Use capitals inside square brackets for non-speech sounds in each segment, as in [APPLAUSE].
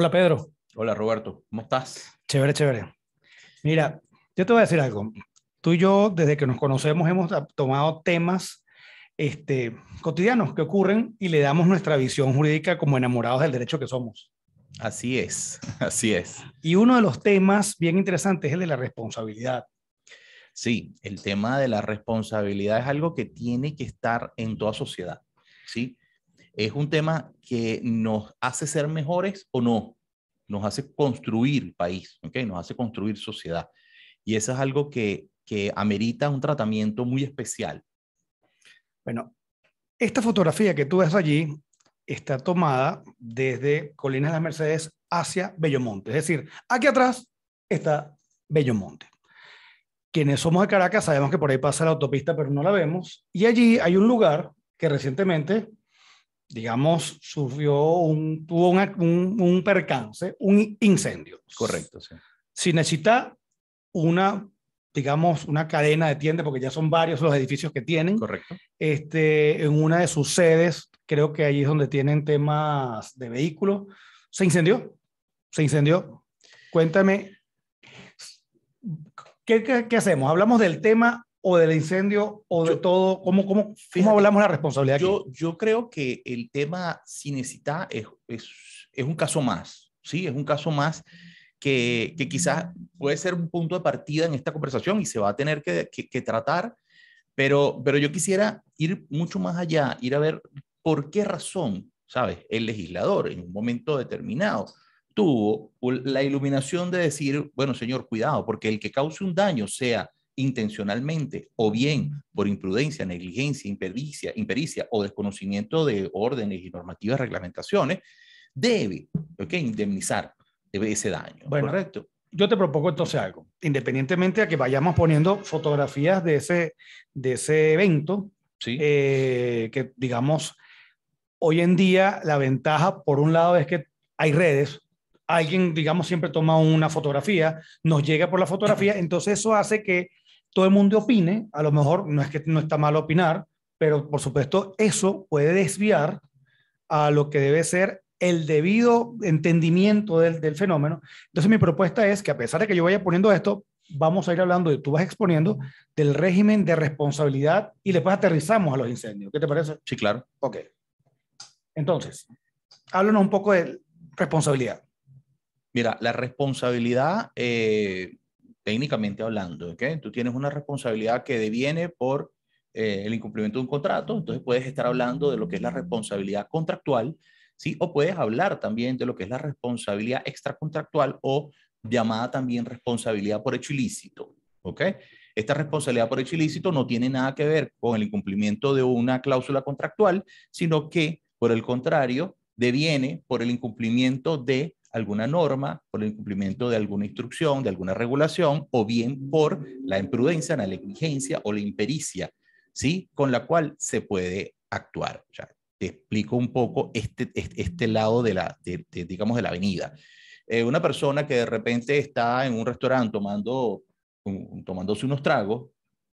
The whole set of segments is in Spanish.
Hola Pedro. Hola Roberto, ¿cómo estás? Chévere, chévere. Mira, yo te voy a decir algo. Tú y yo, desde que nos conocemos, hemos tomado temas este, cotidianos que ocurren y le damos nuestra visión jurídica como enamorados del derecho que somos. Así es, [LAUGHS] así es. Y uno de los temas bien interesantes es el de la responsabilidad. Sí, el tema de la responsabilidad es algo que tiene que estar en toda sociedad, ¿sí? es un tema que nos hace ser mejores o no, nos hace construir país, ¿okay? nos hace construir sociedad. Y eso es algo que, que amerita un tratamiento muy especial. Bueno, esta fotografía que tú ves allí está tomada desde Colinas de las Mercedes hacia Bellomonte. Es decir, aquí atrás está Bellomonte. Quienes somos de Caracas sabemos que por ahí pasa la autopista, pero no la vemos. Y allí hay un lugar que recientemente digamos, sufrió un, tuvo un, percance, un incendio. Correcto, Si necesita una, digamos, una cadena de tiendas, porque ya son varios los edificios que tienen. Correcto. Este, en una de sus sedes, creo que ahí es donde tienen temas de vehículos, se incendió, se incendió. Cuéntame, qué hacemos? ¿Hablamos del tema o del incendio o de todo? ¿Cómo, cómo, ¿Cómo hablamos la responsabilidad? Yo, yo creo que el tema si es, es, es, un caso más, ¿sí? Es un caso más que, que, quizás puede ser un punto de partida en esta conversación y se va a tener que, que, que tratar, pero, pero yo quisiera ir mucho más allá, ir a ver por qué razón, ¿sabes? El legislador en un momento determinado tuvo la iluminación de decir, bueno, señor, cuidado, porque el que cause un daño, sea intencionalmente o bien por imprudencia, negligencia, impericia, impericia o desconocimiento de órdenes y normativas, reglamentaciones, debe okay, indemnizar ese daño. Bueno, correcto. Yo te propongo entonces algo, independientemente a que vayamos poniendo fotografías de ese, de ese evento, eh, que digamos, hoy en día la ventaja, por un lado, es que hay redes, alguien, digamos, siempre toma una fotografía, nos llega por la fotografía, [CLEARS THROAT] entonces eso hace que todo el mundo opine, a lo mejor no es que no está mal opinar, pero por supuesto eso puede desviar a lo que debe ser el debido entendimiento del, fenómeno. Entonces mi propuesta es que a pesar de que yo vaya poniendo esto, vamos a ir hablando, y tú vas exponiendo, del régimen de responsabilidad y después aterrizamos a los incendios. ¿Qué te parece? Sí, claro. Ok. Entonces, háblanos un poco de responsabilidad. Mira, la responsabilidad eh, técnicamente hablando. ¿ok? Tú tienes una responsabilidad que deviene por eh, el incumplimiento de un contrato, entonces puedes estar hablando de lo que es la responsabilidad contractual, ¿sí? O puedes hablar también de lo que es la responsabilidad extracontractual o llamada también responsabilidad por hecho ilícito, ¿ok? Esta responsabilidad por hecho ilícito no tiene nada que ver con el incumplimiento de una cláusula contractual, sino que, por el contrario, deviene por el incumplimiento de alguna norma, por el incumplimiento de alguna instrucción, de alguna regulación, o bien por la imprudencia, la negligencia o la impericia, ¿sí? Con la cual se puede actuar. ya te explico un poco este, este, este lado de la, digamos, de la avenida. Eh, una persona que de repente está en un restaurante tomando, tomándose unos tragos,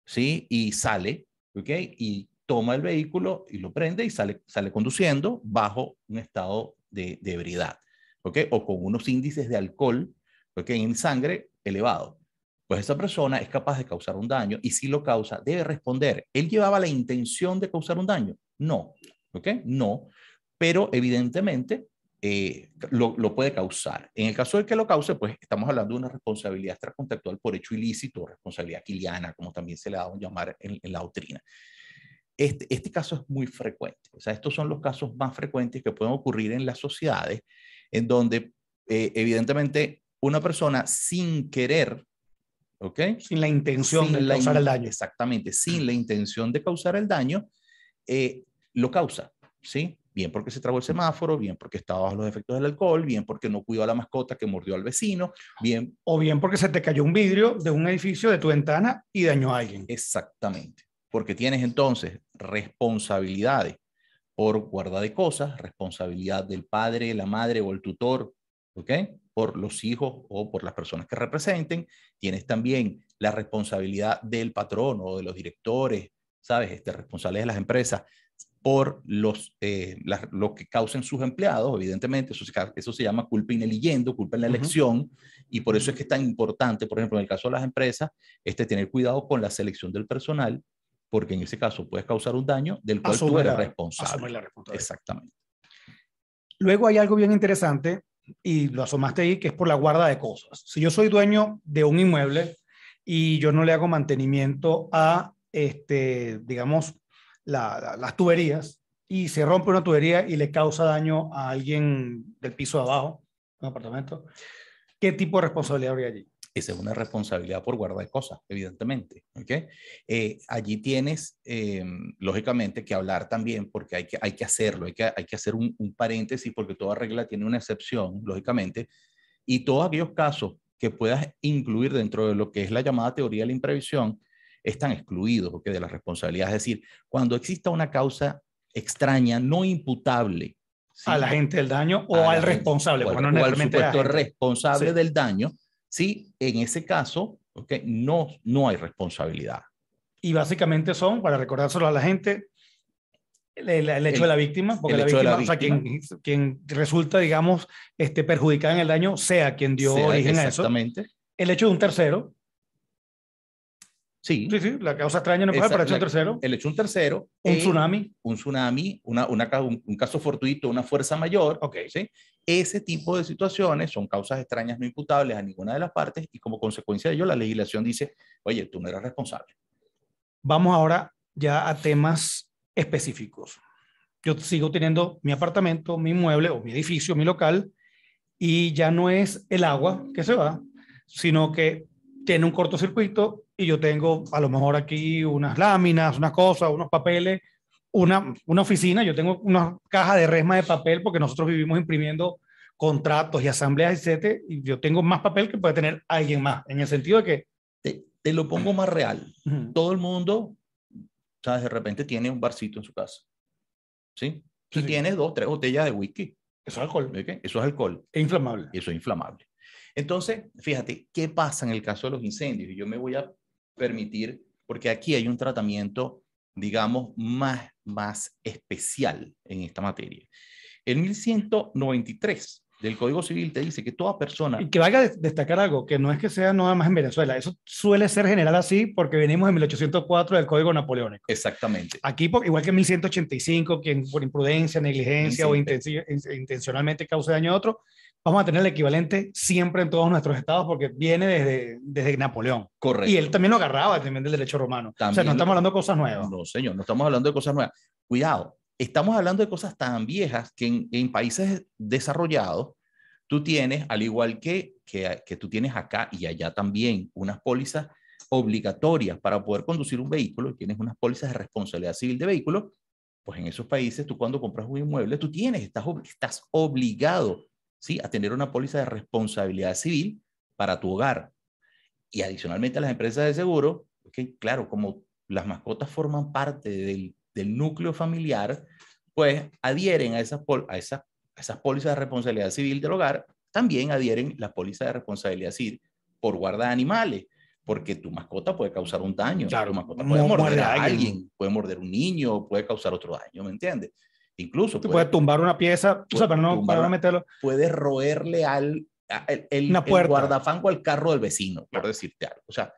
¿sí? Y sale, ¿ok? Y toma el vehículo y lo prende y sale, sale conduciendo bajo un estado de, de ebriedad. ¿ok? O con unos índices de alcohol, ¿ok? En sangre elevado. Pues esa persona es capaz de causar un daño y si lo causa, debe responder. ¿Él llevaba la intención de causar un daño? No, ¿ok? No, pero evidentemente eh, lo, puede causar. En el caso de que lo cause, pues estamos hablando de una responsabilidad extracontactual por hecho ilícito, responsabilidad quiliana, como también se le ha dado llamar en, la doctrina. Este, este, caso es muy frecuente. O sea, estos son los casos más frecuentes que pueden ocurrir en las sociedades en donde eh, evidentemente una persona sin querer, ¿ok? Sin la intención de causar el daño. Exactamente, sin la intención de causar el daño, eh, lo causa, ¿sí? Bien porque se trabó el semáforo, bien porque estaba bajo los efectos del alcohol, bien porque no cuidó a la mascota que mordió al vecino, bien... O bien porque se te cayó un vidrio de un edificio de tu ventana y dañó a alguien. Exactamente, porque tienes entonces responsabilidades por guarda de cosas, responsabilidad del padre, la madre o el tutor, ¿ok? Por los hijos o por las personas que representen. Tienes también la responsabilidad del patrón o de los directores, ¿sabes? Este, responsables de las empresas por los, eh, lo que causen sus empleados, evidentemente, eso, se llama culpa ineligiendo, culpa en la elección, y por eso es que es tan importante, por ejemplo, en el caso de las empresas, este, tener cuidado con la selección del personal, porque en ese caso puedes causar un daño del cual tú eres la, responsable. responsabilidad. Exactamente. Luego hay algo bien interesante, y lo asomaste ahí, que es por la guarda de cosas. Si yo soy dueño de un inmueble y yo no le hago mantenimiento a, este, digamos, las tuberías, y se rompe una tubería y le causa daño a alguien del piso de abajo, un apartamento, ¿qué tipo de responsabilidad habría allí? Esa es una responsabilidad por guardar cosas, evidentemente. ¿okay? Eh, allí tienes, em, lógicamente, que hablar también, porque hay que, hay que hacerlo, hay que, hay que hacer un, paréntesis, porque toda regla tiene una excepción, lógicamente, y todos aquellos casos que puedas incluir dentro de lo que es la llamada teoría de la imprevisión están excluidos porque de la responsabilidad. Es decir, cuando exista una causa extraña, no imputable. A la gente del daño o al responsable. bueno, responsable del daño, Sí, en ese caso okay, no, no hay responsabilidad. Y básicamente son, para recordárselo a la gente, el, hecho de la víctima, porque la víctima, quien, resulta, digamos, este, perjudicada en el daño, sea quien dio origen a eso. Exactamente. El hecho de un tercero, Sí. Sí, sí, la causa extraña no para hecho un tercero. El hecho un tercero. Un tsunami. Un tsunami, una, una, un, caso fortuito, una fuerza mayor. Ok. ¿sí? Ese tipo de situaciones son causas extrañas no imputables a ninguna de las partes y como consecuencia de ello la legislación dice, oye, tú no eres responsable. Vamos ahora ya a temas específicos. Yo sigo teniendo mi apartamento, mi inmueble o mi edificio, mi local y ya no es el agua que se va, sino que tiene un cortocircuito y yo tengo a lo mejor aquí unas láminas, unas cosas, unos papeles, una, una oficina, yo tengo una caja de resma de papel porque nosotros vivimos imprimiendo contratos y asambleas, etcétera, y yo tengo más papel que puede tener alguien más, en el sentido de que... Te, lo pongo más real. Todo el mundo, sabes, de repente tiene un barcito en su casa, ¿sí? Y tiene tienes dos, tres botellas de whisky. Eso es alcohol. Eso es alcohol. Es inflamable. Eso es inflamable. Entonces, fíjate, ¿qué pasa en el caso de los incendios? Y yo me voy a permitir, porque aquí hay un tratamiento, digamos, más, más especial en esta materia. El 1193 del Código Civil te dice que toda persona... Y que vaya a destacar algo, que no es que sea nada más en Venezuela, eso suele ser general así porque venimos en 1804 del Código Napoleónico. Exactamente. Aquí, igual que en 1185, quien por imprudencia, negligencia o intencionalmente cause daño a otro, vamos a tener el equivalente siempre en todos nuestros estados porque viene desde, desde Napoleón. Correcto. Y él también lo agarraba también del derecho romano. o sea, no estamos hablando de cosas nuevas. No, señor, no estamos hablando de cosas nuevas. Cuidado, estamos hablando de cosas tan viejas que en, países desarrollados tú tienes, al igual que, que, que tú tienes acá y allá también, unas pólizas obligatorias para poder conducir un vehículo tienes unas pólizas de responsabilidad civil de vehículo, pues en esos países tú cuando compras un inmueble, tú tienes, estás, estás obligado ¿sí? a tener una póliza de responsabilidad civil para tu hogar. Y adicionalmente a las empresas de seguro, que claro, como las mascotas forman parte del, núcleo familiar, pues adhieren a esas, a, esas, pólizas de responsabilidad civil del hogar, también adhieren las pólizas de responsabilidad civil por guarda de animales porque tu mascota puede causar un daño, tu mascota puede morder a alguien, puede morder un niño, puede causar otro daño, ¿me entiendes? Incluso. Tú puedes, tumbar una pieza, o sea, para no, para meterlo. Puedes roerle al el, guardafango al carro del vecino, por decirte algo. O sea,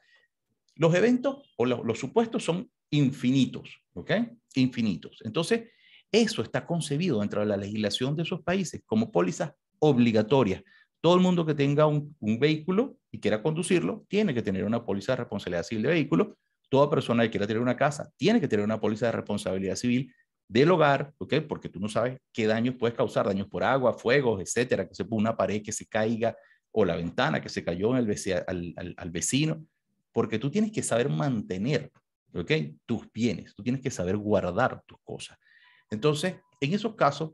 los eventos o los, supuestos son infinitos, ¿ok? Infinitos. Entonces, eso está concebido dentro de la legislación de esos países como pólizas obligatorias. Todo el mundo que tenga un, un, vehículo y quiera conducirlo tiene que tener una póliza de responsabilidad civil de vehículo. Toda persona que quiera tener una casa tiene que tener una póliza de responsabilidad civil del hogar, Porque tú no sabes qué daños puedes causar, daños por agua, fuegos, etcétera, que se pone una pared que se caiga o la ventana que se cayó en el al, vecino, porque tú tienes que saber mantener, ¿ok? Tus bienes, tú tienes que saber guardar tus cosas. Entonces, en esos casos,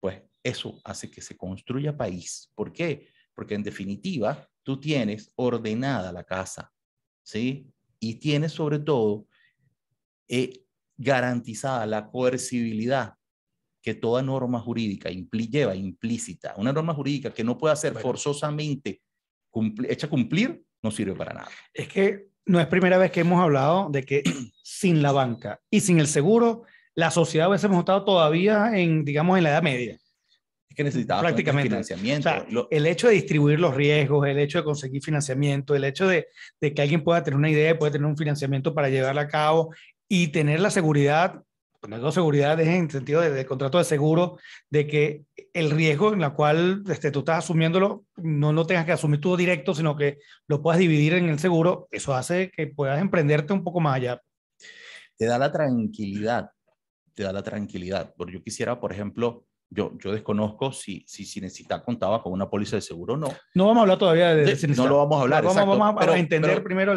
pues eso hace que se construya país. ¿Por qué? Porque en definitiva, tú tienes ordenada la casa, ¿sí? Y tienes sobre todo eh, garantizada la coercibilidad que toda norma jurídica lleva implícita. Una norma jurídica que no pueda ser forzosamente hecha cumplir no sirve para nada. Es que no es primera vez que hemos hablado de que [CLEARS THROAT] sin la banca y sin el seguro, la sociedad hubiésemos estado todavía en, digamos, en la Edad Media. Es que necesitaba Prácticamente. financiamiento. El hecho de distribuir los riesgos, el hecho de conseguir financiamiento, el hecho de, de que alguien pueda tener una idea y pueda tener un financiamiento para llevarla a cabo, y tener la seguridad, tener la seguridad en sentido de, contrato de seguro, de que el riesgo en la cual este, tú estás asumiéndolo, no lo tengas que asumir tú directo, sino que lo puedas dividir en el seguro, eso hace que puedas emprenderte un poco más allá. Te da la tranquilidad, te da la tranquilidad, porque yo quisiera, por ejemplo, yo, yo desconozco si, si, si contaba con una póliza de seguro o no. No vamos a hablar todavía de, No lo vamos a hablar, vamos, a, entender primero.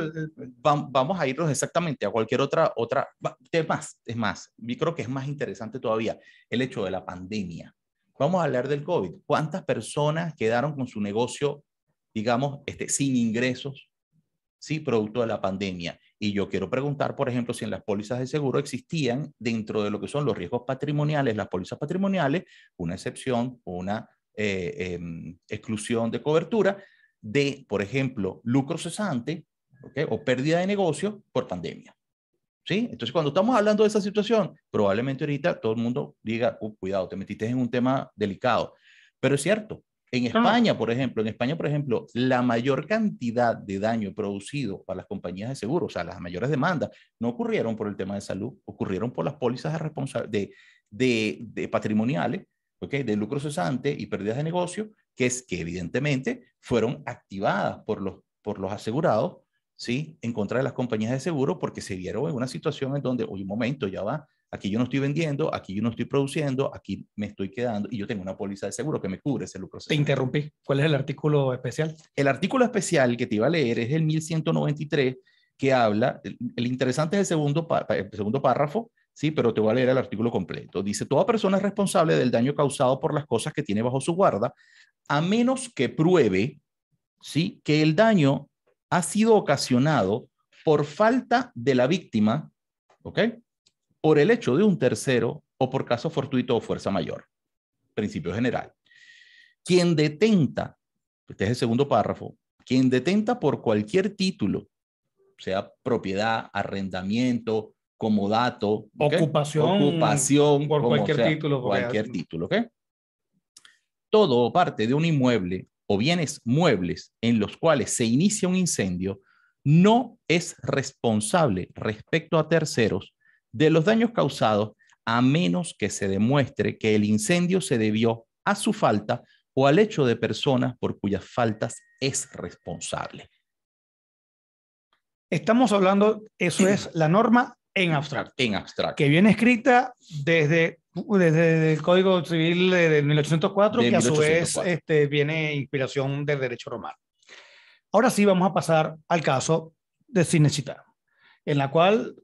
vamos a irnos exactamente a cualquier otra, otra. Es más, es más, creo que es más interesante todavía el hecho de la pandemia. Vamos a hablar del COVID. ¿Cuántas personas quedaron con su negocio, digamos, este, sin ingresos, sí, producto de la pandemia? Y yo quiero preguntar, por ejemplo, si en las pólizas de seguro existían dentro de lo que son los riesgos patrimoniales, las pólizas patrimoniales, una excepción o una eh, em, exclusión de cobertura de, por ejemplo, lucro cesante o pérdida de negocio por pandemia. ¿Sí? Entonces, cuando estamos hablando de esa situación, probablemente ahorita todo el mundo diga, uh, cuidado, te metiste en un tema delicado. Pero es cierto, en España, por ejemplo, en España, por ejemplo, la mayor cantidad de daño producido para las compañías de seguros, o sea, las mayores demandas, no ocurrieron por el tema de salud, ocurrieron por las pólizas de, de, de patrimoniales, ¿okay? de lucro cesante y pérdidas de negocio, que es que evidentemente fueron activadas por los, por los asegurados, ¿sí? En contra de las compañías de seguro porque se vieron en una situación en donde, oye, un momento, ya va, Aquí yo no estoy vendiendo, aquí yo no estoy produciendo, aquí me estoy quedando y yo tengo una póliza de seguro que me cubre ese lucro. Te interrumpí. ¿Cuál es el artículo especial? El artículo especial que te iba a leer es el 1193 que habla, el, interesante es el segundo, el párrafo, sí, pero te voy a leer el artículo completo. Dice, toda persona es responsable del daño causado por las cosas que tiene bajo su guarda, a menos que pruebe, sí, que el daño ha sido ocasionado por falta de la víctima, ¿ok? por el hecho de un tercero o por caso fortuito o fuerza mayor. Principio general. Quien detenta, este es el segundo párrafo, quien detenta por cualquier título, sea propiedad, arrendamiento, comodato, ocupación, ocupación, por cualquier título, cualquier título, ¿ok? Todo o parte de un inmueble o bienes muebles en los cuales se inicia un incendio no es responsable respecto a terceros de los daños causados a menos que se demuestre que el incendio se debió a su falta o al hecho de personas por cuyas faltas es responsable. Estamos hablando, eso es [CLEARS THROAT] la norma en abstracto. En abstracto. Que viene escrita desde, desde el Código Civil de 1804, que a su vez este, viene inspiración del derecho romano. Ahora sí vamos a pasar al caso de Cinecittà, en la cual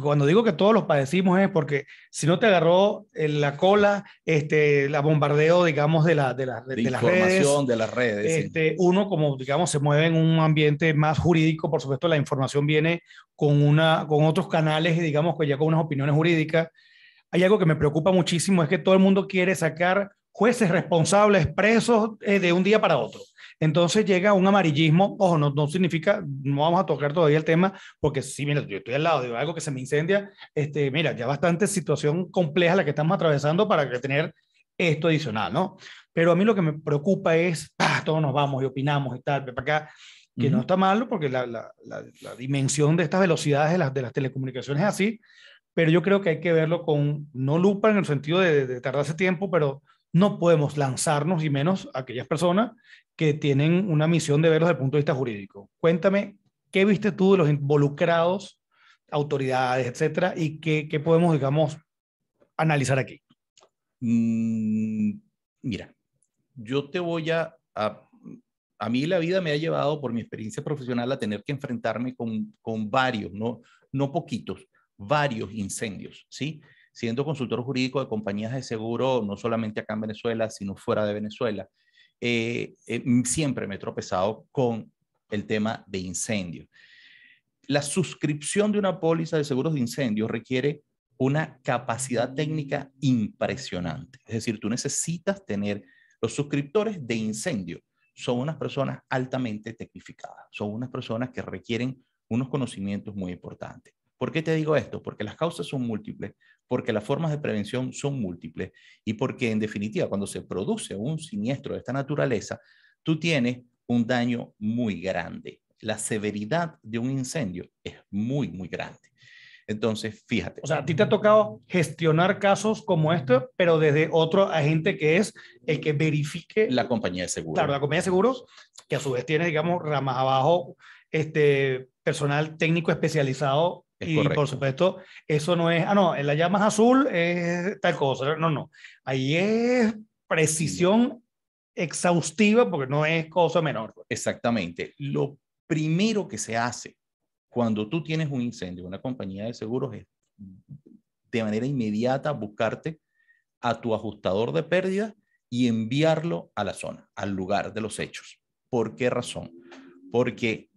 cuando digo que todos los padecimos es porque si no te agarró en eh, la cola, este, la bombardeo, digamos, de, la, de, de, las redes. de las redes. Este, Uno, como digamos, se mueve en un ambiente más jurídico, por supuesto, la información viene con, una, con otros canales, digamos, ya con unas opiniones jurídicas. Hay algo que me preocupa muchísimo, es que todo el mundo quiere sacar jueces responsables presos eh, de un día para otro. Entonces llega un amarillismo, ojo, no, significa, no vamos a tocar todavía el tema, porque sí, mira, yo estoy al lado de algo que se me incendia, este, mira, ya bastante situación compleja la que estamos atravesando para tener esto adicional, ¿no? Pero a mí lo que me preocupa es, todos nos vamos y opinamos y tal, para acá, que no está malo porque la, la, la, dimensión de estas velocidades de las, de las telecomunicaciones es así, pero yo creo que hay que verlo con, no lupa en el sentido de, tardarse tiempo, pero no podemos lanzarnos y menos aquellas personas que tienen una misión de verlos desde el punto de vista jurídico. Cuéntame, ¿qué viste tú de los involucrados, autoridades, etcétera, y qué, podemos, digamos, analizar aquí? Mm, mira, yo te voy a, a, a... mí la vida me ha llevado, por mi experiencia profesional, a tener que enfrentarme con, con varios, no, no poquitos, varios incendios, ¿sí? Siendo consultor jurídico de compañías de seguro, no solamente acá en Venezuela, sino fuera de Venezuela. Eh, em, siempre me he tropezado con el tema de incendio. La suscripción de una póliza de seguros de incendio requiere una capacidad técnica impresionante. Es decir, tú necesitas tener los suscriptores de incendio. Son unas personas altamente tecnificadas, son unas personas que requieren unos conocimientos muy importantes. ¿Por qué te digo esto? Porque las causas son múltiples, porque las formas de prevención son múltiples y porque en definitiva cuando se produce un siniestro de esta naturaleza, tú tienes un daño muy grande. La severidad de un incendio es muy, muy grande. Entonces, fíjate. O sea, a ti te ha tocado gestionar casos como este, pero desde otro agente que es el que verifique. La compañía de seguros. Claro, la compañía de seguros, que a su vez tiene, digamos, ramas abajo, este personal técnico especializado y por supuesto, eso no es, ah, no, en la llama azul es tal cosa. No, no. Ahí es precisión exhaustiva porque no es cosa menor. Pues. Exactamente. Lo primero que se hace cuando tú tienes un incendio, una compañía de seguros es de manera inmediata buscarte a tu ajustador de pérdida y enviarlo a la zona, al lugar de los hechos. ¿Por qué razón? Porque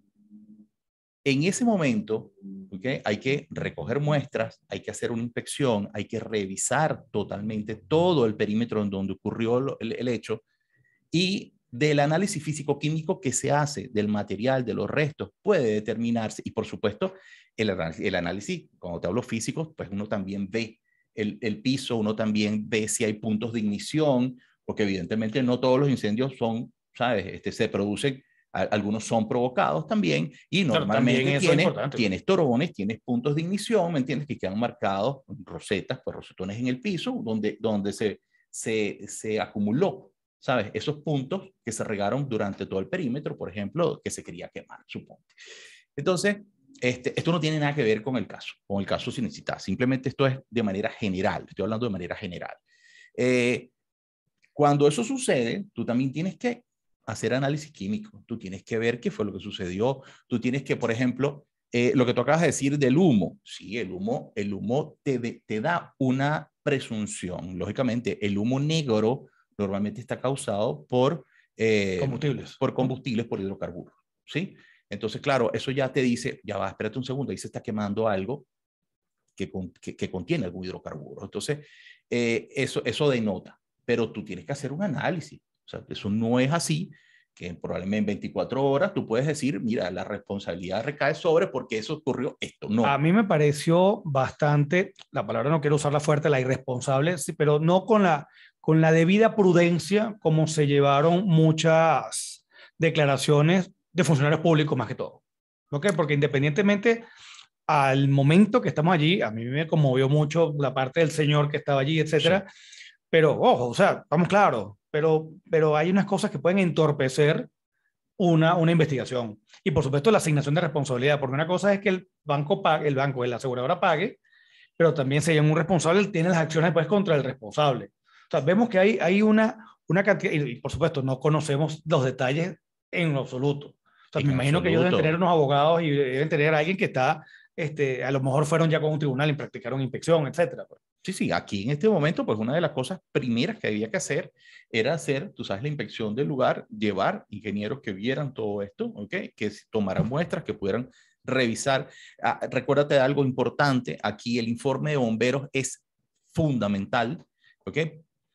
en ese momento, ¿okay? hay que recoger muestras, hay que hacer una inspección, hay que revisar totalmente todo el perímetro en donde ocurrió el, hecho y del análisis físico-químico que se hace del material, de los restos, puede determinarse y por supuesto el, análisis, cuando te hablo físico, pues uno también ve el, piso, uno también ve si hay puntos de ignición, porque evidentemente no todos los incendios son, ¿sabes? Este, se producen algunos son provocados también y normalmente tienes, torobones, tienes puntos de ignición, ¿me entiendes? Que quedan marcados, rosetas, pues rosetones en el piso, donde, donde se, se, se acumuló, ¿sabes? Esos puntos que se regaron durante todo el perímetro, por ejemplo, que se quería quemar, supongo. Entonces, este, esto no tiene nada que ver con el caso, con el caso sin necesitas. simplemente esto es de manera general, estoy hablando de manera general. Eh, cuando eso sucede, tú también tienes que hacer análisis químico, tú tienes que ver qué fue lo que sucedió, tú tienes que, por ejemplo, eh, lo que tú acabas de decir del humo, sí, el humo, el humo te, da una presunción, lógicamente, el humo negro normalmente está causado por... Eh, combustibles. Por combustibles, por hidrocarburos, ¿sí? Entonces, claro, eso ya te dice, ya va, espérate un segundo, ahí se está quemando algo que, que, contiene algún hidrocarburo. Entonces, eh, eso, eso denota, pero tú tienes que hacer un análisis. O sea, eso no es así, que probablemente en 24 horas tú puedes decir, mira, la responsabilidad recae sobre porque eso ocurrió esto. No. A mí me pareció bastante, la palabra no quiero usarla fuerte, la irresponsable, sí, pero no con la, con la debida prudencia como se llevaron muchas declaraciones de funcionarios públicos más que todo. ¿Ok? Porque independientemente al momento que estamos allí, a mí me conmovió mucho la parte del señor que estaba allí, etcétera. Pero, ojo, o sea, estamos claros, pero, pero hay unas cosas que pueden entorpecer una, una investigación. Y por supuesto la asignación de responsabilidad, porque una cosa es que el banco, pague, el banco, la aseguradora pague, pero también si hay un responsable, tiene las acciones después pues contra el responsable. O sea, vemos que hay, hay una, una cantidad, y por supuesto no conocemos los detalles en absoluto. O sea, me imagino que ellos deben tener unos abogados y deben tener a alguien que está este, a lo mejor fueron ya con un tribunal y practicaron inspección, etcétera. Pues. Sí, sí, aquí en este momento, pues una de las cosas primeras que había que hacer era hacer, tú sabes, la inspección del lugar, llevar ingenieros que vieran todo esto, ¿ok? Que tomaran muestras, que pudieran revisar. Ah, recuérdate de algo importante, aquí el informe de bomberos es fundamental, ¿ok?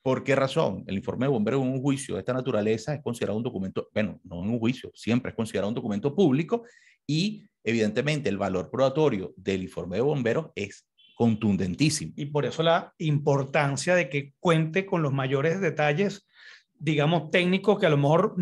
¿Por qué razón? El informe de bomberos en un juicio de esta naturaleza es considerado un documento, bueno, no en un juicio, siempre es considerado un documento público y evidentemente el valor probatorio del informe de bomberos es contundentísimo. Y por eso la importancia de que cuente con los mayores detalles, digamos, técnicos que a lo mejor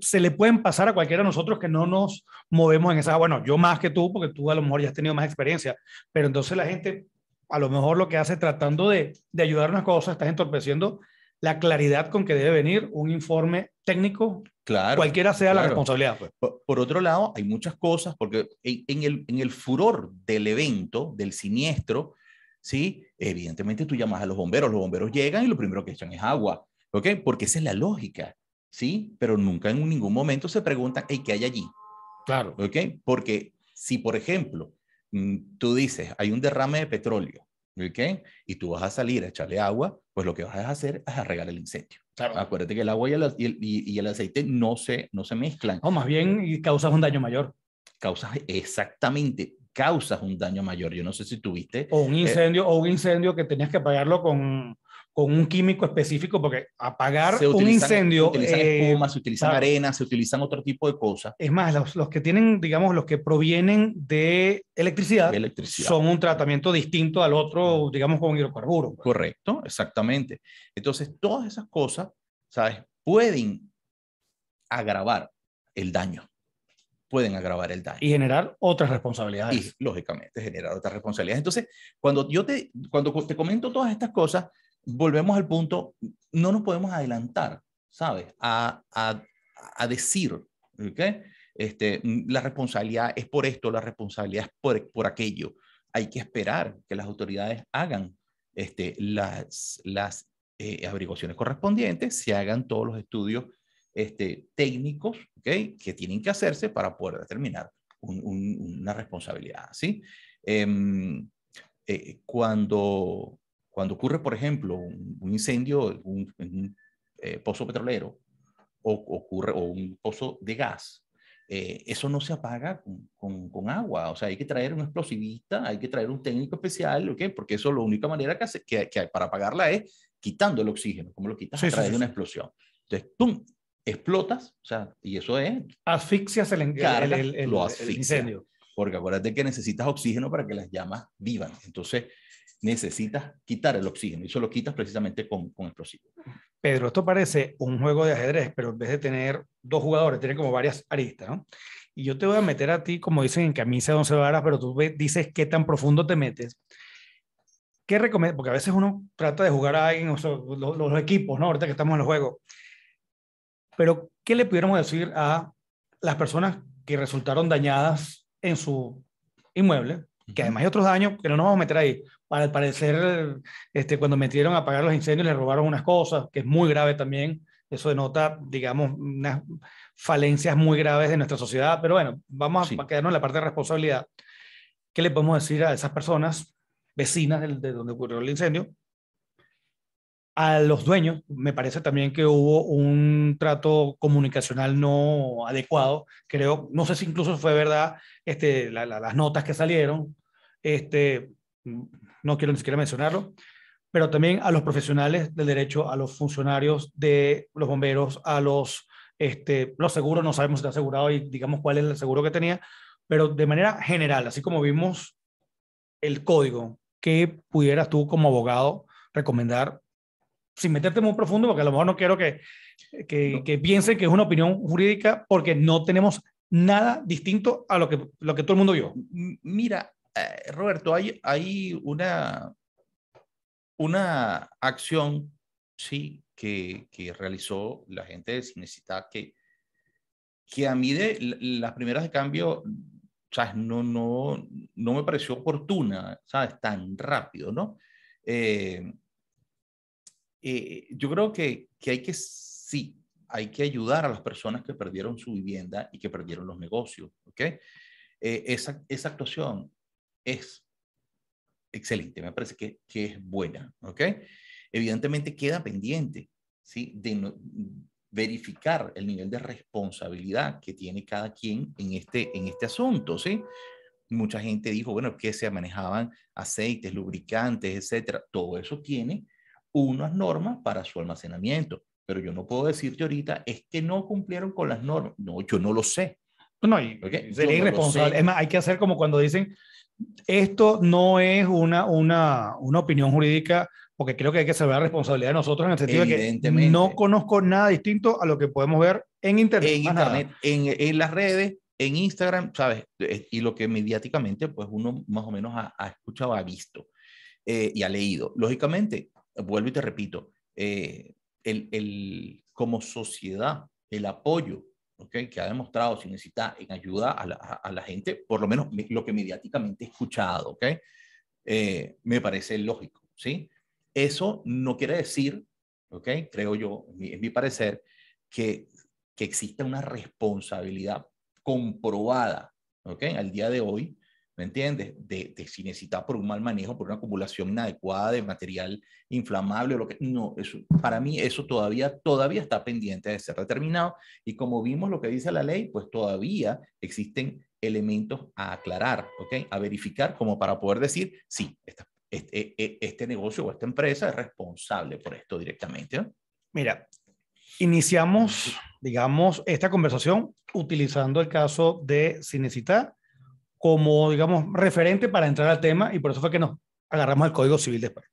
se le pueden pasar a cualquiera de nosotros que no nos movemos en esa. Bueno, yo más que tú, porque tú a lo mejor ya has tenido más experiencia, pero entonces la gente a lo mejor lo que hace tratando de, de ayudar a unas cosas, estás entorpeciendo la claridad con que debe venir un informe técnico, claro, cualquiera sea la responsabilidad. Pues. Por, otro lado, hay muchas cosas, porque en, el, furor del evento, del siniestro, ¿sí? evidentemente tú llamas a los bomberos, los bomberos llegan y lo primero que echan es agua, Porque esa es la lógica, ¿sí? Pero nunca en ningún momento se preguntan, hey, ¿qué hay allí? Claro. Porque si, por ejemplo, mm, tú dices, hay un derrame de petróleo, y tú vas a salir a echarle agua, pues lo que vas a hacer es arreglar el incendio. Acuérdate que el agua y el, aceite no se, no se mezclan. O más bien causas un daño mayor. Causas exactamente causas un daño mayor. Yo no sé si tuviste. O un eh, incendio, o un incendio que tenías que pagarlo con con un químico específico, porque apagar un incendio... Eh, se utilizan se utilizan arenas, se utilizan otro tipo de cosas. Es más, los, los, que tienen, digamos, los que provienen de electricidad, son un tratamiento distinto al otro, digamos, con hidrocarburos. Pues. Correcto, exactamente. Entonces, todas esas cosas, ¿sabes? Pueden agravar el daño pueden agravar el daño. Y generar otras responsabilidades. Y, lógicamente, generar otras responsabilidades. Entonces, cuando yo te, cuando te comento todas estas cosas, volvemos al punto, no nos podemos adelantar, ¿sabes? A, a, a decir, ¿ok? Este, mm, la responsabilidad es por esto, la responsabilidad es por, por aquello. Hay que esperar que las autoridades hagan este, las, las eh, averiguaciones correspondientes, se hagan todos los estudios este, técnicos ¿okay? que tienen que hacerse para poder determinar una responsabilidad. ¿sí? Em, eh, cuando cuando ocurre, por ejemplo, un, incendio en un eh, pozo petrolero o ocurre o un pozo de gas, eh, eso no se apaga con, agua. O sea, hay que traer un explosivista, hay que traer un técnico especial, ¿ok? Porque eso la única manera que, para apagarla es quitando el oxígeno, ¿Cómo lo quitas a través de una explosión. Entonces, tú Explotas, o sea, y eso es... Asfixias el, encargo, lo el incendio. Porque acuérdate que necesitas oxígeno para que las llamas vivan. Entonces, necesitas quitar el oxígeno y eso lo quitas precisamente con, con explosivos. Pedro, esto parece un juego de ajedrez, pero en vez de tener dos jugadores, tiene como varias aristas, ¿no? Y yo te voy a meter a ti, como dicen en camisa de once varas, pero tú dices qué tan profundo te metes. ¿Qué recomiendas? Porque a veces uno trata de jugar a alguien, o los, equipos, ¿no? Ahorita que estamos en el juego Pero, ¿qué le pudiéramos decir a las personas que resultaron dañadas en su inmueble que además hay otros daños que no nos vamos a meter ahí. el parecer, este, cuando metieron a apagar los incendios, le robaron unas cosas, que es muy grave también. Eso denota, digamos, unas falencias muy graves de nuestra sociedad. Pero bueno, vamos a quedarnos en la parte de responsabilidad. ¿Qué le podemos decir a esas personas vecinas de, de donde ocurrió el incendio? a los dueños, me parece también que hubo un trato comunicacional no adecuado. Creo, no sé si incluso fue verdad este, las notas que salieron, este, mm, no quiero ni siquiera mencionarlo, pero también a los profesionales del derecho, a los funcionarios de los bomberos, a los, este, los seguros, no sabemos si está asegurado y digamos cuál es el seguro que tenía, pero de manera general, así como vimos el código, ¿qué pudieras tú como abogado recomendar? Sin meterte muy profundo, porque a lo mejor no quiero que, que, que piensen que es una opinión jurídica, porque no tenemos nada distinto a lo que, lo que todo el mundo vio. Mira, eh, Roberto, hay, una, una acción, sí, que, realizó la gente de necesidad, que, que a mí de las primeras de cambio, ¿sabes? No, no, no me pareció oportuna, ¿sabes? Tan rápido, ¿no? Eh, eh, yo creo que, hay que, sí, hay que ayudar a las personas que perdieron su vivienda y que perdieron los negocios, ¿ok? esa, esa actuación es excelente, me parece que, que es buena, ¿ok? Evidentemente queda pendiente, ¿sí? De verificar el nivel de responsabilidad que tiene cada quien en este, en este asunto, ¿sí? Mucha gente dijo, bueno, que se manejaban aceites, lubricantes, etcétera. Todo eso tiene unas normas para su almacenamiento, pero yo no puedo decirte ahorita, es que no cumplieron con las normas. No, yo no lo sé. No, sería irresponsable. Es más, hay que hacer como cuando dicen, esto no es una, una, una opinión jurídica, porque creo que hay que saber la responsabilidad de nosotros en el sentido de que no conozco nada distinto a lo que podemos ver en Internet. En, en, las redes, en Instagram, ¿sabes? Eh, y lo que mediáticamente, pues uno más o menos ha, escuchado, ha visto eh, y ha leído. Lógicamente, vuelvo y te repito, eh, el, el, como sociedad, el apoyo que ha demostrado si necesita en ayuda a la, gente, por lo menos lo que mediáticamente he escuchado, okay, eh, me parece lógico. ¿sí? Eso no quiere decir, okay, creo yo, en mi, parecer, que, que, exista una responsabilidad comprobada al día de hoy ¿me entiendes? De, de, si por un mal manejo, por una acumulación inadecuada de material inflamable o lo que... No, para mí eso todavía, todavía está pendiente de ser determinado y como vimos lo que dice la ley, pues todavía existen elementos a aclarar, ¿ok? A verificar como para poder decir, sí, este, e, e, este, negocio o esta empresa es responsable por esto directamente. Mira, iniciamos, digamos, esta conversación utilizando el caso de Cinecita como, digamos, referente para entrar al tema y por eso fue que nos agarramos al Código Civil después.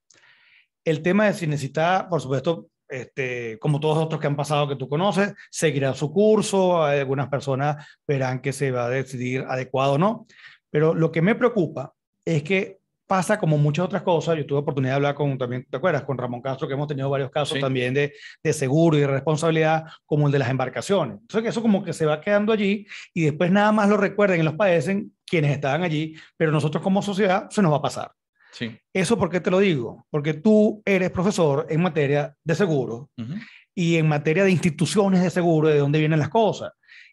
El tema de si necesita, por supuesto, este, como todos otros que han pasado que tú conoces, seguirá su curso, algunas personas verán que se va a decidir adecuado o no, pero lo que me preocupa es que pasa como muchas otras cosas, yo tuve oportunidad de hablar con, también, ¿te acuerdas? Con Ramón Castro, que hemos tenido varios casos también de, de, seguro y responsabilidad, como el de las embarcaciones. Entonces, eso como que se va quedando allí y después nada más lo recuerden y los padecen quienes estaban allí, pero nosotros como sociedad se nos va a pasar. Sí. Eso porque te lo digo, porque tú eres profesor en materia de seguro y en materia de instituciones de seguro, de dónde vienen las cosas.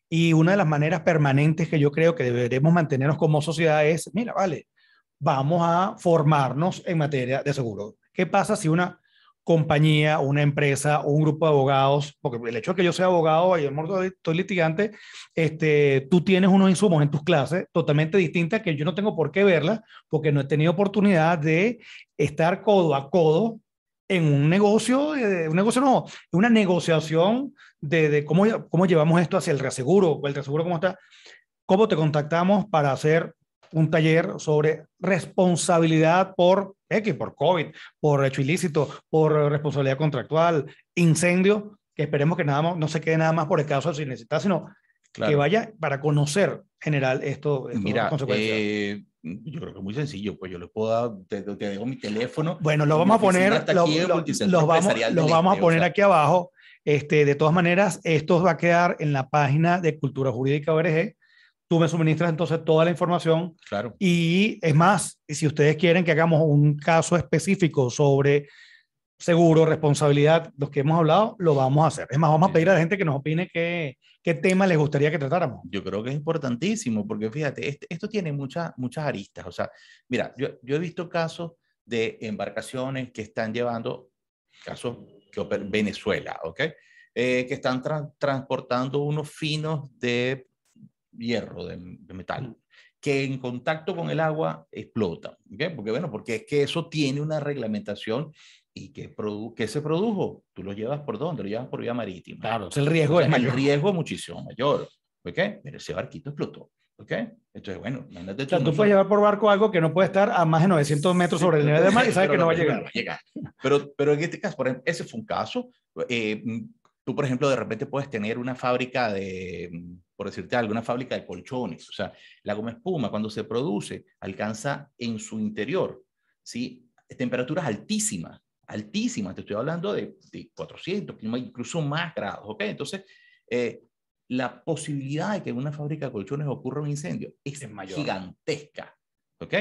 Y una de las maneras permanentes que yo creo que deberemos mantenernos como sociedad es, mira, vale, vamos a formarnos en materia de seguro. ¿Qué pasa si una compañía, una empresa, un grupo de abogados, porque el hecho de que yo sea abogado y el estoy litigante, este, tú tienes unos insumos en tus clases totalmente distintas que yo no tengo por qué verlas porque no he tenido oportunidad de estar codo a codo en un negocio, eh, un negocio no, una negociación de, cómo, cómo llevamos esto hacia el reaseguro, el reaseguro cómo está, cómo te contactamos para hacer un taller sobre responsabilidad por X, por COVID, por hecho ilícito, por responsabilidad contractual, incendio, que esperemos que nada no se quede nada más por el caso si necesitas sino que vaya para conocer general esto, Mira, eh, yo creo que es muy sencillo, pues yo le puedo dar, te, dejo mi teléfono. Bueno, lo vamos a poner, los vamos, los vamos a poner aquí abajo. Este, de todas maneras, esto va a quedar en la página de Cultura Jurídica ORG Tú me suministras entonces toda la información. Claro. Y es más, si ustedes quieren que hagamos un caso específico sobre seguro, responsabilidad, los que hemos hablado, lo vamos a hacer. Es más, vamos a pedir a la gente que nos opine qué, qué tema les gustaría que tratáramos. Yo creo que es importantísimo, porque fíjate, esto tiene muchas muchas aristas. O sea, mira, yo, yo he visto casos de embarcaciones que están llevando, casos que oper Venezuela, ¿ok? Eh, que están transportando unos finos de hierro, de, metal, mm. que en contacto con el agua explota. ¿okay? Porque, bueno, porque es que eso tiene una reglamentación ¿Y que se produjo? Tú lo llevas por dónde? Lo llevas por vía marítima. Claro, el riesgo es mayor. El riesgo es muchísimo mayor. ¿Ok? Pero ese barquito explotó. ¿Ok? Entonces, bueno, imagínate o tú. puedes llevar por barco algo que no puede estar a más de 900 metros sobre el nivel del mar y sabes que no va, va a llegar. Pero, pero en este caso, ese fue un caso. Eh, tú, por ejemplo, de repente puedes tener una fábrica de por decirte algo, una fábrica de colchones. O sea, la goma espuma cuando se produce alcanza en su interior, ¿sí? Temperaturas altísimas, altísimas, te estoy hablando de, de 400, incluso más grados, ¿ok? Entonces, eh, la posibilidad de que en una fábrica de colchones ocurra un incendio es, gigantesca, ¿ok?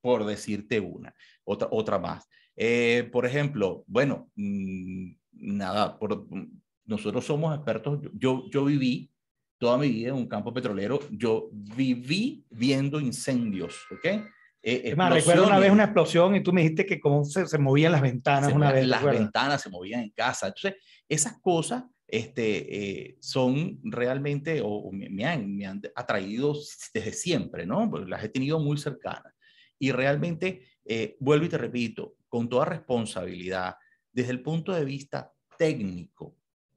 Por decirte una, otra, otra más. Eh, por ejemplo, bueno, mm, nada, por, mm, nosotros somos expertos, yo, yo viví toda mi vida en un campo petrolero. Yo viví viendo incendios, ¿ok? Eh, recuerdo una vez una explosión y tú me dijiste que cómo se, movían las ventanas una vez. Las ventanas se movían en casa. Entonces, esas cosas este, eh, son realmente, o, me, han, me, han, atraído desde siempre, ¿no? Porque las he tenido muy cercanas. Y realmente, eh, vuelvo y te repito, con toda responsabilidad, desde el punto de vista técnico,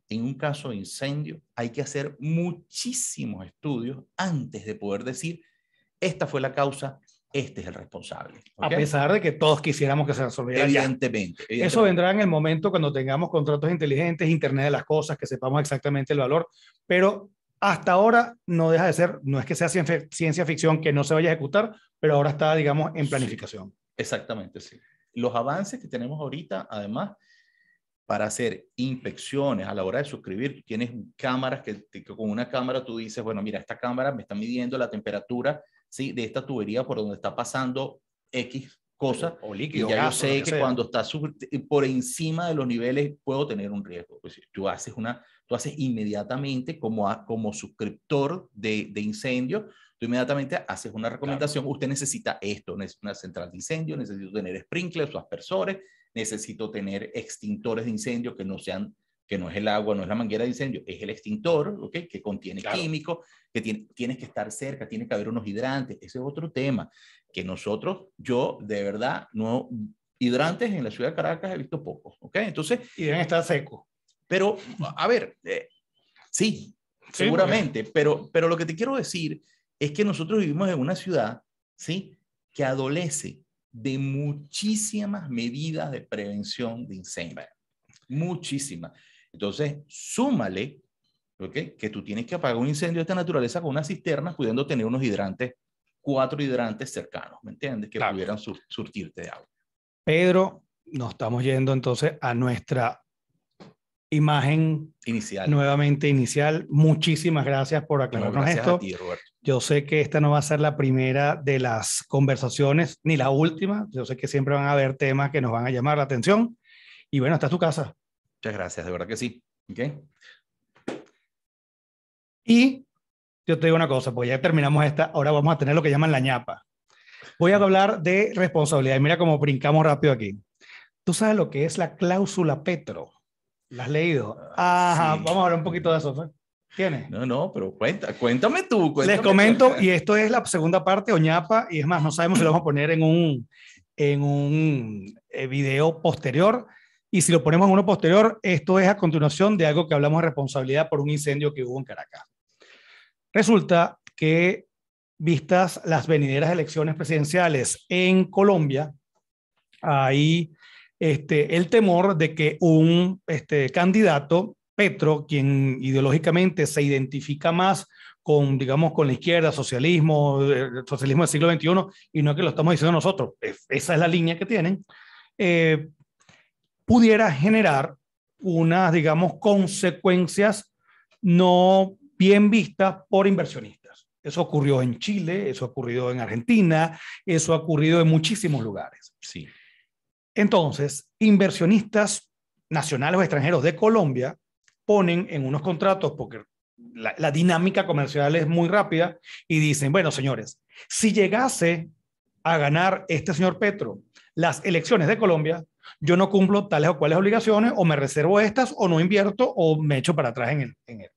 en un caso de incendio, hay que hacer muchísimos estudios antes de poder decir, esta fue la causa, este es el responsable. A pesar de que todos quisiéramos que se resolviera. Evidentemente, Eso vendrá en el momento cuando tengamos contratos inteligentes, Internet de las cosas, que sepamos exactamente el valor, pero hasta ahora no deja de ser, no es que sea ciencia ficción que no se vaya a ejecutar, pero ahora está, digamos, en planificación. exactamente, sí. Los avances que tenemos ahorita, además, para hacer inspecciones a la hora de suscribir. Tienes cámaras que, con una cámara tú dices, bueno, mira, esta cámara me está midiendo la temperatura ¿sí? de esta tubería por donde está pasando X cosa. O, líquido. ya yo sé que, cuando está por encima de los niveles puedo tener un riesgo. Pues, tú, haces una, tú haces inmediatamente como, como suscriptor de, incendio, tú inmediatamente haces una recomendación, usted necesita esto, una central de incendio, necesito tener sprinklers o aspersores, necesito tener extintores de incendio que no sean que no es el agua, no es la manguera de incendio, es el extintor, ¿ok? Que contiene químico químicos, que tiene, tienes que estar cerca, tiene que haber unos hidrantes, ese es otro tema, que nosotros, yo de verdad, no, hidrantes en la ciudad de Caracas he visto pocos, ¿ok? Entonces... Y deben estar secos. Pero, a ver, eh, sí, seguramente, pero, pero lo que te quiero decir es que nosotros vivimos en una ciudad, ¿sí? Que adolece de muchísimas medidas de prevención de incendios. Muchísimas. Entonces, súmale que tú tienes que apagar un incendio de esta naturaleza con una cisterna, pudiendo tener unos hidrantes, cuatro hidrantes cercanos, ¿me entiendes? Que pudieran surtirte de agua. Pedro, nos estamos yendo entonces a nuestra imagen inicial. Nuevamente inicial. Muchísimas gracias por aclararnos esto. gracias esto. A ti, Roberto. Yo sé que esta no va a ser la primera de las conversaciones, ni la última. Yo sé que siempre van a haber temas que nos van a llamar la atención. Y bueno, esta tu casa. Muchas gracias, de verdad que sí. Y yo te digo una cosa, pues ya terminamos esta, ahora vamos a tener lo que llaman la ñapa. Voy a hablar de responsabilidad. Y mira cómo brincamos rápido aquí. ¿Tú sabes lo que es la cláusula Petro? ¿La has leído? Ah, Ajá, vamos a hablar un poquito de eso. ¿Tiene? No, no, pero cuenta, cuéntame tú. Les comento, y esto es la segunda parte, Oñapa, y es más, no sabemos si lo vamos a poner en un, en un eh, video posterior. Y si lo ponemos en uno posterior, esto es a continuación de algo que hablamos de responsabilidad por un incendio que hubo en Caracas. Resulta que, vistas las venideras elecciones presidenciales en Colombia, hay este, el temor de que un este, candidato Petro, quien ideológicamente se identifica más con, digamos, con la izquierda, socialismo, eh, socialismo del siglo XXI, y no es que lo estamos diciendo nosotros, esa es la línea que tienen, eh, pudiera generar unas, digamos, consecuencias no bien vistas por inversionistas. Eso ocurrió en Chile, eso ha ocurrido en Argentina, eso ha ocurrido en muchísimos lugares. Sí. Entonces, inversionistas nacionales o extranjeros de Colombia ponen en unos contratos, porque la, dinámica comercial es muy rápida, y dicen, bueno, señores, si llegase a ganar este señor Petro las elecciones de Colombia, yo no cumplo tales o cuales obligaciones, o me reservo estas, o no invierto, o me echo para atrás en él. En él.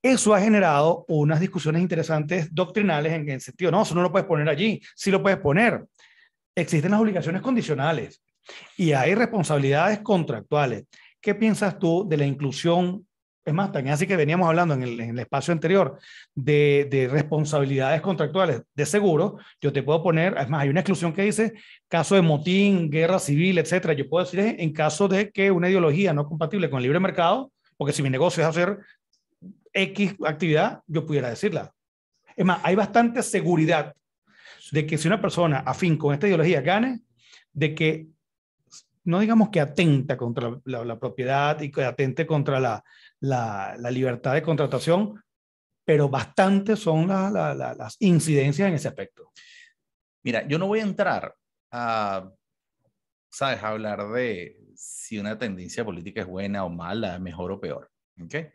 Eso ha generado unas discusiones interesantes doctrinales en el sentido, no, eso no lo puedes poner allí, sí lo puedes poner. Existen las obligaciones condicionales y hay responsabilidades contractuales. ¿Qué piensas tú de la inclusión? Es más, también así que veníamos hablando en el, espacio anterior de, de, responsabilidades contractuales de seguro. Yo te puedo poner, es más, hay una exclusión que dice caso de motín, guerra civil, etcétera. Yo puedo decir en caso de que una ideología no compatible con el libre mercado, porque si mi negocio es hacer X actividad, yo pudiera decirla. Es más, hay bastante seguridad de que si una persona afín con esta ideología gane, de que no digamos que atenta contra la, propiedad y que atente contra la, libertad de contratación, pero bastantes son las incidencias en ese aspecto. Mira, yo no voy a entrar a, sabes, hablar de si una tendencia política es buena o mala, mejor o peor. ¿okay?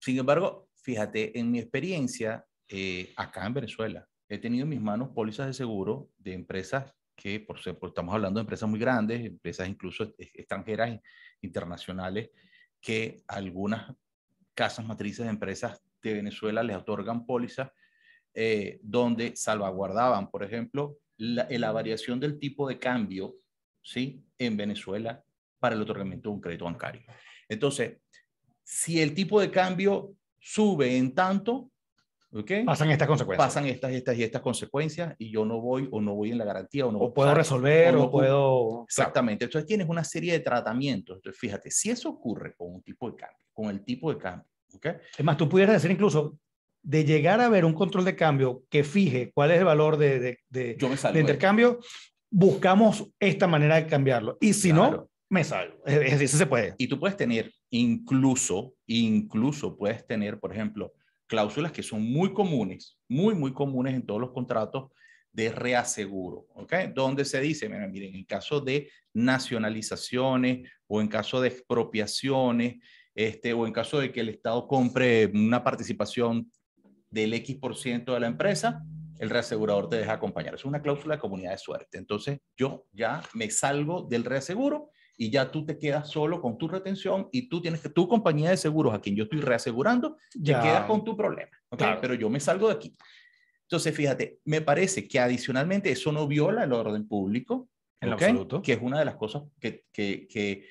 Sin embargo, fíjate, en mi experiencia eh, acá en Venezuela, he tenido en mis manos pólizas de seguro de empresas que por, ejemplo estamos hablando de empresas muy grandes, empresas incluso extranjeras, internacionales, que algunas casas matrices de empresas de Venezuela les otorgan pólizas eh, donde salvaguardaban, por ejemplo, la, eh, la, variación del tipo de cambio ¿sí? en Venezuela para el otorgamiento de un crédito bancario. Entonces, si el tipo de cambio sube en tanto, ¿ok? Pasan estas consecuencias. Pasan estas, estas y estas consecuencias y yo no voy o no voy en la garantía o no. puedo resolver o, no puedo... Exactamente. Entonces tienes una serie de tratamientos. Entonces fíjate, si eso ocurre con un tipo de cambio, con el tipo de cambio, ¿ok? Es más, tú pudieras decir incluso, de llegar a ver un control de cambio que fije cuál es el valor de, de, de, de intercambio, buscamos esta manera de cambiarlo. Y si no, me salgo. Eso se puede. Y tú puedes tener, incluso, incluso puedes tener, por ejemplo, cláusulas que son muy comunes, muy, muy comunes en todos los contratos de reaseguro, ¿ok? Donde se dice, miren, miren, en caso de nacionalizaciones o en caso de expropiaciones, este, o en caso de que el Estado compre una participación del X por ciento de la empresa, el reasegurador te deja acompañar. Es una cláusula de comunidad de suerte. Entonces, yo ya me salgo del reaseguro y ya tú te quedas solo con tu retención y tú tienes que, tu compañía de seguros a quien yo estoy reasegurando, ya. queda quedas con tu problema. Pero yo me salgo de aquí. Entonces, fíjate, me parece que adicionalmente eso no viola el orden público, en ¿okay? absoluto. que es una de las cosas que, que,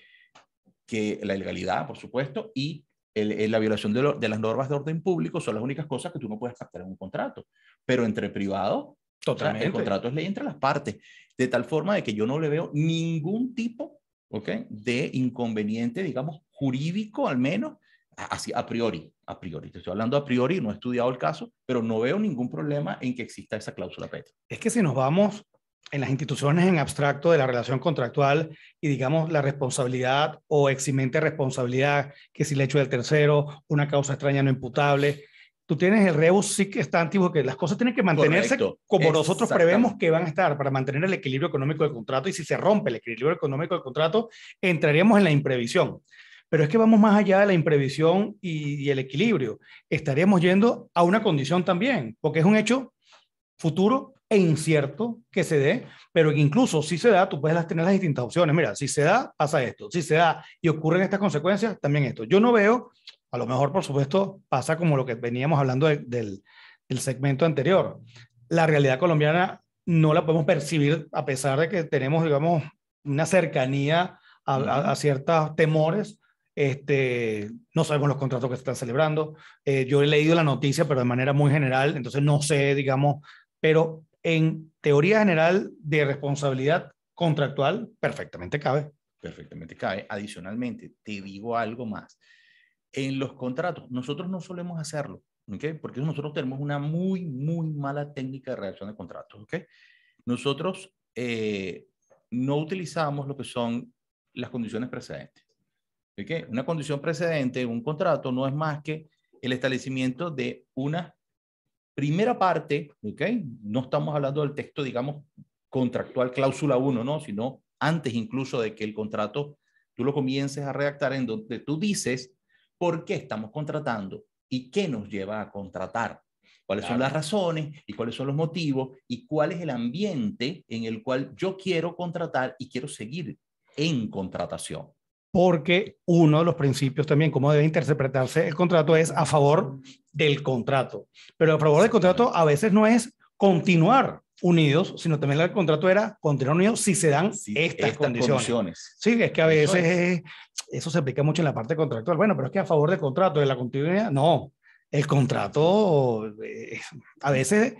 que, la ilegalidad, por supuesto, y la violación de, las normas de orden público son las únicas cosas que tú no puedes pactar en un contrato. Pero entre privados, Totalmente. el contrato es ley entre las partes. De tal forma de que yo no le veo ningún tipo ¿ok? De inconveniente, digamos, jurídico al menos, así a priori, a priori. estoy hablando a priori, no he estudiado el caso, pero no veo ningún problema en que exista esa cláusula PET. Es que si nos vamos en las instituciones en abstracto de la relación contractual y digamos la responsabilidad o eximente responsabilidad, que si el hecho del tercero, una causa extraña no imputable, tú tienes el Reus sí que está antiguo, que las cosas tienen que mantenerse como nosotros prevemos que van a estar para mantener el equilibrio económico del contrato y si se rompe el equilibrio económico del contrato, entraríamos en la imprevisión. Pero es que vamos más allá de la imprevisión y, y el equilibrio. Estaríamos yendo a una condición también, porque es un hecho futuro e incierto que se dé, pero incluso si se da, tú puedes tener las distintas opciones. Mira, si se da, pasa esto. Si se da y ocurren estas consecuencias, también esto. Yo no veo a lo mejor, por supuesto, pasa como lo que veníamos hablando del, segmento anterior. La realidad colombiana no la podemos percibir a pesar de que tenemos, digamos, una cercanía a, ciertos temores. Este, no sabemos los contratos que se están celebrando. Eh, yo he leído la noticia, pero de manera muy general, entonces no sé, digamos, pero en teoría general de responsabilidad contractual, perfectamente cabe. Perfectamente cabe. Adicionalmente, te digo algo más en los contratos. Nosotros no solemos hacerlo, ¿Ok? porque nosotros tenemos una muy, muy mala técnica de redacción de contratos. ¿Ok? Nosotros eh, no utilizamos lo que son las condiciones precedentes. ¿Ok? Una condición precedente, un contrato, no es más que el establecimiento de una primera parte, ¿Ok? no estamos hablando del texto, digamos, contractual cláusula 1, ¿no? sino antes incluso de que el contrato tú lo comiences a redactar, en donde tú dices por qué estamos contratando y qué nos lleva a contratar. ¿Cuáles son las razones y cuáles son los motivos y cuál es el ambiente en el cual yo quiero contratar y quiero seguir en contratación? porque uno de los principios también, cómo debe interpretarse el contrato, es a favor del contrato. Pero a favor del contrato a veces no es continuar unidos, sino también el contrato era continuar unidos si se dan estas, condiciones. condiciones. Sí, es que a veces es eso se aplica mucho en la parte contractual. Bueno, pero es que a favor del contrato, de la continuidad, no. El contrato, eh, a veces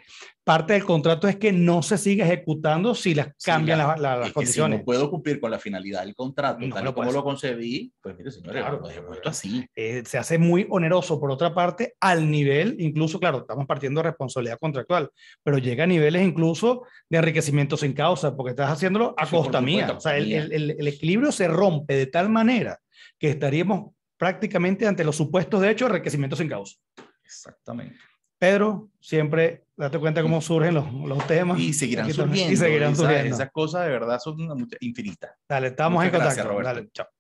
parte del contrato es que no se sigue ejecutando si las cambian las, condiciones. Que no puedo cumplir con la finalidad del contrato, tal como lo concebí, pues mire, señores, claro, lo puesto así. Eh, se hace muy oneroso, por otra parte, al nivel, incluso, claro, estamos partiendo de responsabilidad contractual, pero llega a niveles incluso de enriquecimiento sin causa, porque estás haciéndolo a costa mía. o sea, el, equilibrio se rompe de tal manera que estaríamos prácticamente ante los supuestos de hecho de enriquecimiento sin causa. Exactamente. Pedro, siempre date cuenta cómo surgen los, temas. Y seguirán surgiendo. Y seguirán surgiendo. esas cosas de verdad son infinitas. Dale, estamos en contacto. Dale, chao.